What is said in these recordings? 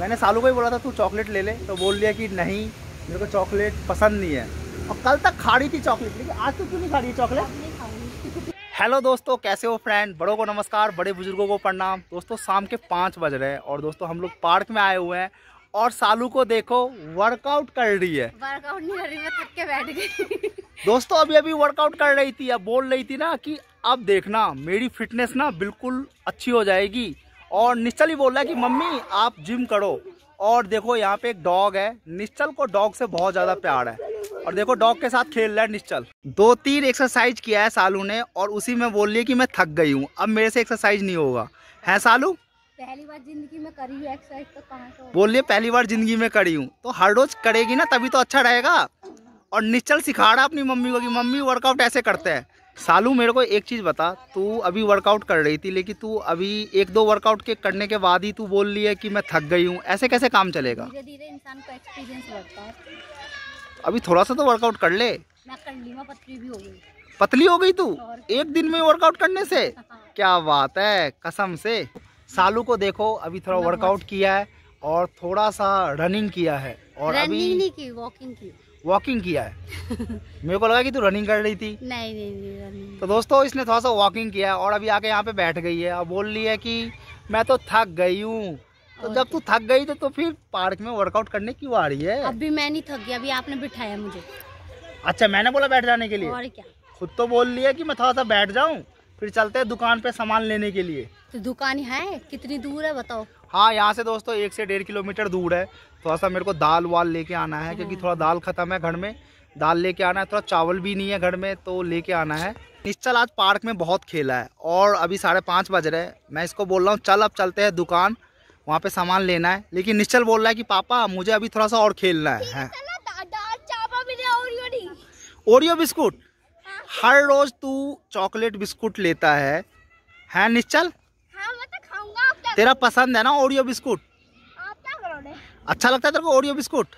मैंने सालू को ही बोला था तू चॉकलेट ले ले तो बोल दिया कि नहीं मेरे को चॉकलेट पसंद नहीं है और कल तक खा रही थी चॉकलेट लेकिन आज तो क्यों नहीं खा रही चॉकलेट हेलो दोस्तों कैसे हो फ्रेंड बड़ों को नमस्कार बड़े बुजुर्गों को प्रणाम दोस्तों शाम के पाँच बज रहे हैं और दोस्तों हम लोग पार्क में आए हुए हैं और सालू को देखो वर्कआउट कर रही है वर्कआउट नहीं कर रही मैं थक के बैठ गई दोस्तों अभी अभी वर्कआउट कर रही थी अब बोल रही थी ना कि अब देखना मेरी फिटनेस ना बिल्कुल अच्छी हो जाएगी और निश्चल ही बोल रहा है कि मम्मी आप जिम करो और देखो यहाँ पे एक डॉग है निश्चल को डॉग से बहुत ज़्यादा प्यार है और देखो डॉग के साथ खेल रहा है निश्चल दो तीन एक्सरसाइज किया है सालू ने और उसी में बोल लिया कि मैं थक गई हूँ अब मेरे से एक्सरसाइज नहीं होगा है सालू पहली बार जिंदगी में करी हूँ एक्सरसाइज तो कहाँ से बोल रही पहली बार जिंदगी में करी हूँ तो हर रोज करेगी ना तभी तो अच्छा रहेगा और निश्चल सिखा रहा अपनी मम्मी को कि मम्मी वर्कआउट ऐसे करते हैं सालू मेरे को एक चीज़ बता तू अभी वर्कआउट कर रही थी लेकिन तू अभी एक दो वर्कआउट के करने के बाद ही तू बोल रही है कि मैं थक गई हूँ ऐसे कैसे काम चलेगा अभी थोड़ा सा तो वर्कआउट कर ले पतली हो गई पतली हो गई तू एक दिन में वर्कआउट करने से क्या बात है कसम से सालू को देखो अभी थोड़ा वर्कआउट किया है और थोड़ा सा रनिंग किया है और अभी नहीं की वॉकिंग की वॉकिंग किया है मेरे को लगा कि तू रनिंग कर रही थी नहीं नहीं, नहीं तो दोस्तों इसने थोड़ा सा वॉकिंग किया है और अभी आके यहाँ पे बैठ गई है और बोल रही है कि मैं तो थक गई हूँ तो जब तू थक गई तो, तो फिर पार्क में वर्कआउट करने क्यों आ रही है अभी मैं नहीं थक गई अभी आपने बिठाया मुझे अच्छा मैंने बोला बैठ जाने के लिए और क्या खुद तो बोल लिया कि मैं थोड़ा सा बैठ जाऊँ फिर चलते हैं दुकान पे सामान लेने के लिए तो दुकान है कितनी दूर है बताओ हाँ यहाँ से दोस्तों एक से डेढ़ किलोमीटर दूर है थोड़ा सा मेरे को दाल वाल लेके आना है क्योंकि हाँ। थोड़ा दाल ख़त्म है घर में दाल लेके आना है थोड़ा चावल भी नहीं है घर में तो लेके आना है निश्चल आज पार्क में बहुत खेला है और अभी साढ़े पाँच बज रहे हैं मैं इसको बोल रहा हूँ चल अब चलते हैं दुकान वहाँ पे सामान लेना है लेकिन निश्चल बोल रहा है कि पापा मुझे अभी थोड़ा सा और खेलना है ओरियो बिस्कुट हाँ। हर रोज तू चॉकलेट बिस्कुट लेता है निश्चल हाँ, तो तेरा पसंद है ना ओरियो बिस्कुट अच्छा लगता है तेरे को ओरियो बिस्कुट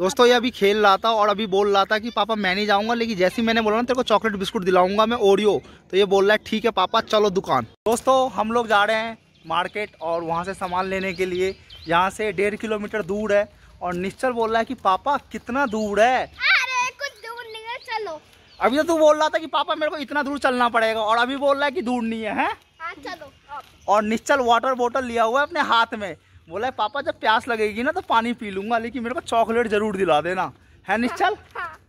दोस्तों ये अभी खेल रहा था और अभी बोल रहा था कि पापा मैं नहीं जाऊंगा लेकिन जैसे ही मैंने बोला ना तेरे को चॉकलेट बिस्कुट दिलाऊंगा मैं ओरियो तो ये बोल रहा है ठीक है पापा चलो दुकान दोस्तों हम लोग जा रहे हैं मार्केट और वहाँ से सामान लेने के लिए यहाँ से डेढ़ किलोमीटर दूर है और निश्चल बोल रहा है कि पापा कितना दूर है अरे कुछ दूर नहीं है चलो अभी तो तू बोल रहा था कि पापा मेरे को इतना दूर चलना पड़ेगा और अभी बोल रहा है कि दूर नहीं है, है? हाँ, चलो और निश्चल वाटर बोतल लिया हुआ है अपने हाथ में बोला पापा जब प्यास लगेगी ना तो पानी पी लूंगा लेकिन मेरे को चॉकलेट जरूर दिला देना है निश्चल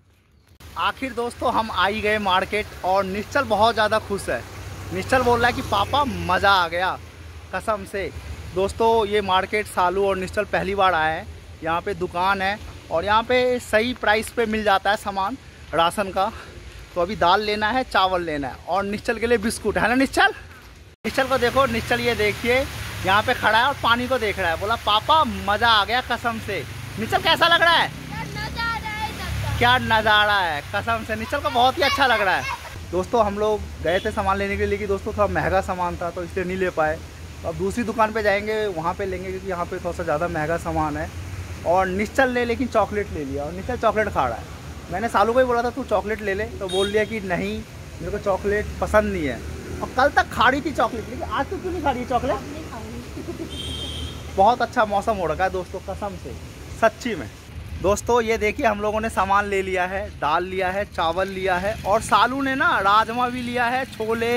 आखिर दोस्तों हम आई गए मार्केट और निश्चल बहुत ज़्यादा खुश है निश्चल बोल रहा है कि पापा मज़ा आ गया कसम से दोस्तों ये मार्केट सालू और निश्चल पहली बार आए हैं यहाँ पे दुकान है और यहाँ पे सही प्राइस पे मिल जाता है सामान राशन का तो अभी दाल लेना है चावल लेना है और निश्चल के लिए बिस्कुट है ना निश्चल निश्चल को देखो निश्चल ये देखिए यहाँ पे खड़ा है और पानी को देख रहा है बोला पापा मजा आ गया कसम से निचल कैसा लग रहा है क्या नज़ारा है कसम से निचल को बहुत ही अच्छा लग रहा है दोस्तों हम लोग गए थे सामान लेने के लिए कि दोस्तों थोड़ा महंगा सामान था तो इसलिए नहीं ले पाए तो अब दूसरी दुकान पे जाएंगे वहाँ पे लेंगे क्योंकि यहाँ पे थोड़ा सा ज़्यादा महंगा सामान है और निश्चल ने ले, लेकिन चॉकलेट ले लिया और निश्चल चॉकलेट खा रहा है मैंने सालू को ही बोला था तू चॉकलेट ले ले तो बोल लिया कि नहीं मेरे को चॉकलेट पसंद नहीं है और कल तक खा रही थी चॉकलेट लेकिन आज तो क्यों नहीं खा रही है चॉकलेट बहुत अच्छा मौसम हो रखा है दोस्तों कसम से सच्ची में दोस्तों ये देखिए हम लोगों ने सामान ले लिया है दाल लिया है चावल लिया है और सालू ने ना राजमा भी लिया है छोले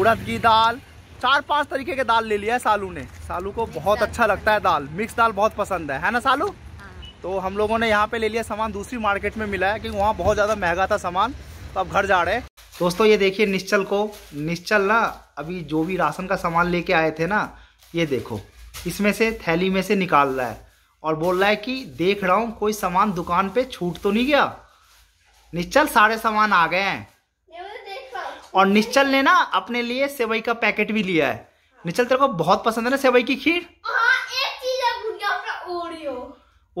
उड़द की दाल चार पांच तरीके के दाल ले लिया है सालू ने सालू को बहुत अच्छा लगता है दाल मिक्स दाल बहुत पसंद है है ना सालू हाँ। तो हम लोगों ने यहाँ पे ले लिया सामान दूसरी मार्केट में मिला है क्योंकि वहाँ बहुत ज़्यादा महंगा था सामान तो अब घर जा रहे हैं दोस्तों ये देखिए निश्चल को निश्चल ना अभी जो भी राशन का सामान लेके आए थे ना ये देखो इसमें से थैली में से निकाल रहा है और बोल रहा है कि देख रहा हूँ कोई सामान दुकान पे छूट तो नहीं गया निश्चल सारे सामान आ गए हैं और निश्चल ने ना अपने लिए सेवई का पैकेट भी लिया है निश्चल तेरे को बहुत पसंद है ना सेवई की खीर हाँ,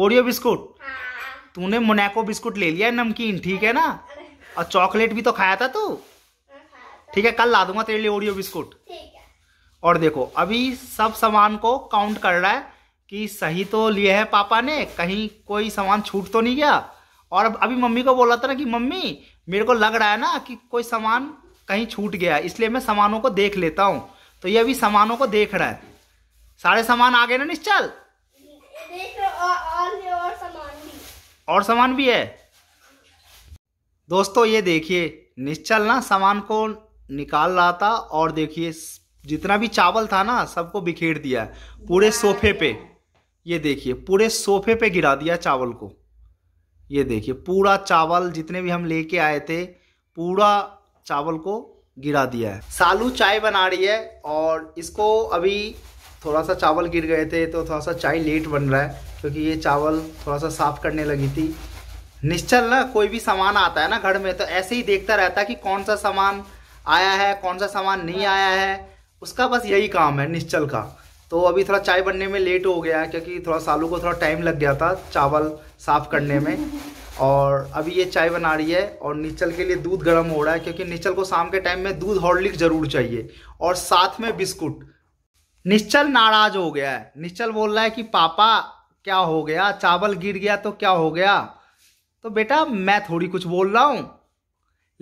ओरियो बिस्कुट हाँ। तूने मोनेको बिस्कुट ले लिया नमकीन ठीक है ना और चॉकलेट भी तो खाया था तू हाँ, ठीक है कल ला दूंगा तेरे लिए ओरियो बिस्कुट और देखो अभी सब सामान को काउंट कर रहा है कि सही तो लिए है पापा ने कहीं कोई सामान छूट तो नहीं गया और अभी मम्मी को बोला था ना कि मम्मी मेरे को लग रहा है ना कि कोई सामान कहीं छूट गया इसलिए मैं सामानों को देख लेता हूँ तो ये अभी सामानों को देख रहा है सारे सामान आ गए ना निश्चल और सामान भी है दोस्तों ये देखिए निश्चल ना सामान को निकाल रहा था और देखिए जितना भी चावल था ना सबको बिखेर दिया है पूरे सोफे पे ये देखिए पूरे सोफे पे गिरा दिया चावल को ये देखिए पूरा चावल जितने भी हम लेके आए थे पूरा चावल को गिरा दिया है सालू चाय बना रही है और इसको अभी थोड़ा सा चावल गिर गए थे तो थोड़ा सा चाय लेट बन रहा है क्योंकि ये चावल थोड़ा सा साफ करने लगी थी निश्चल ना कोई भी सामान आता है ना घर में तो ऐसे ही देखता रहता है कि कौन सा सामान आया है कौन सा सामान नहीं आया है उसका बस यही काम है निश्चल का तो अभी थोड़ा चाय बनने में लेट हो गया है क्योंकि थोड़ा सालू को थोड़ा टाइम लग गया था चावल साफ़ करने में और अभी ये चाय बना रही है और निचल के लिए दूध गर्म हो रहा है क्योंकि निचल को शाम के टाइम में दूध हॉर्लिक ज़रूर चाहिए और साथ में बिस्कुट निश्चल नाराज हो गया है निश्चल बोल रहा है कि पापा क्या हो गया चावल गिर गया तो क्या हो गया तो बेटा मैं थोड़ी कुछ बोल रहा हूँ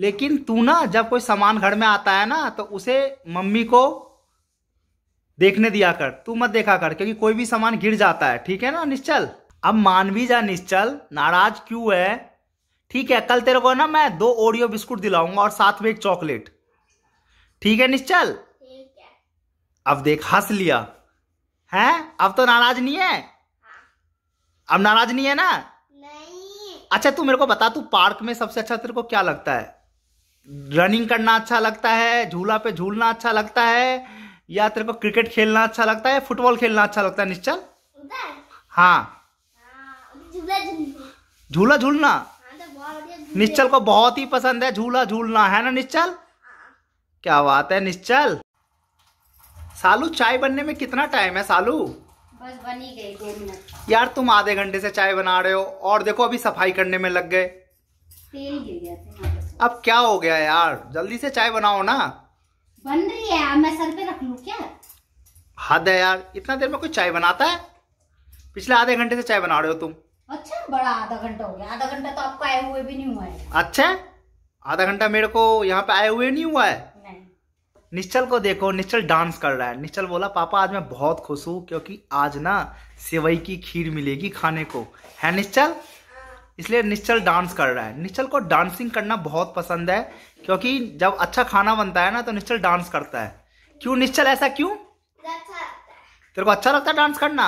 लेकिन तू ना जब कोई सामान घर में आता है ना तो उसे मम्मी को देखने दिया कर तू मत देखा कर क्योंकि कोई भी सामान गिर जाता है ठीक है ना निश्चल अब मान भी जा निश्चल नाराज क्यों है ठीक है कल तेरे को ना मैं दो ओरियो बिस्कुट दिलाऊंगा और साथ में एक चॉकलेट ठीक है निश्चल है। अब देख हंस लिया है अब तो नाराज नहीं है हाँ। अब नाराज नहीं है ना नहीं अच्छा तू मेरे को बता तू पार्क में सबसे अच्छा तेरे को क्या लगता है रनिंग करना अच्छा लगता है झूला पे झूलना अच्छा लगता है या तेरे को क्रिकेट खेलना अच्छा लगता है फुटबॉल खेलना अच्छा लगता है निश्चल हाँ, हाँ झूला झूलना हाँ, तो निश्चल को बहुत ही पसंद है झूला झूलना है ना निश्चल हाँ। क्या बात है निश्चल सालू चाय बनने में कितना टाइम है सालू बस बनी गई यार तुम आधे घंटे से चाय बना रहे हो और देखो अभी सफाई करने में लग गए तेल गिर गया अब क्या हो गया यार जल्दी से चाय बनाओ ना बन रही है मैं सर पे रख लू क्या हद है यार इतना देर में कोई चाय बनाता है पिछले आधे घंटे से चाय बना रहे हो तुम अच्छा बड़ा आधा घंटा हो गया आधा घंटा तो आपको आए हुए भी नहीं हुआ है अच्छा आधा घंटा मेरे को यहाँ पे आए हुए नहीं हुआ है निश्चल को देखो निश्चल डांस कर रहा है निश्चल बोला पापा आज मैं बहुत खुश हूँ क्योंकि आज ना सेवई की खीर मिलेगी खाने को है निश्चल इसलिए निश्चल डांस कर रहा है निश्चल को डांसिंग करना बहुत पसंद है क्योंकि जब अच्छा खाना बनता है ना तो निश्चल डांस करता है क्यों निश्चल ऐसा क्यों अच्छा तेरे को अच्छा लगता है डांस करना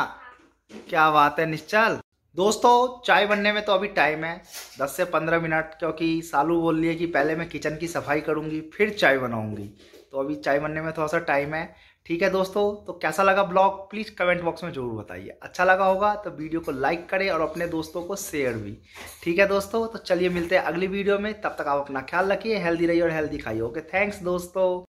क्या बात है निश्चल दोस्तों चाय बनने में तो अभी टाइम है 10 से 15 मिनट क्योंकि सालू बोल रही है कि पहले मैं किचन की सफाई करूंगी फिर चाय बनाऊंगी तो अभी चाय बनने में थोड़ा सा टाइम है ठीक है दोस्तों तो कैसा लगा ब्लॉग प्लीज़ कमेंट बॉक्स में ज़रूर बताइए अच्छा लगा होगा तो वीडियो को लाइक करें और अपने दोस्तों को शेयर भी ठीक है दोस्तों तो चलिए मिलते हैं अगली वीडियो में तब तक आप अपना ख्याल रखिए हेल्दी रहिए और हेल्दी खाइए ओके थैंक्स दोस्तों